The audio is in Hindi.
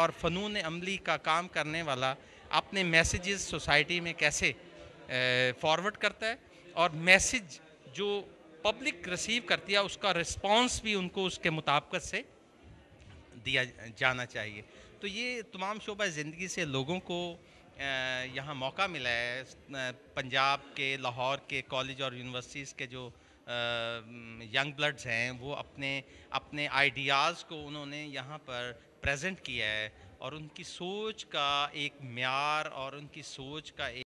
और फ़नून अमली का काम करने वाला अपने मैसेजेस सोसाइटी में कैसे फॉरवर्ड करता है और मैसेज जो पब्लिक रिसीव करती है उसका रिस्पांस भी उनको उसके मुताबिक से दिया जाना चाहिए तो ये तमाम शोबा ज़िंदगी से लोगों को यहाँ मौका मिला है पंजाब के लाहौर के कॉलेज और यूनिवर्सिटीज़ के जो यंग ब्लड्स हैं वो अपने अपने आइडियाज़ को उन्होंने यहाँ पर प्रेजेंट किया है और उनकी सोच का एक मैार और उनकी सोच का एक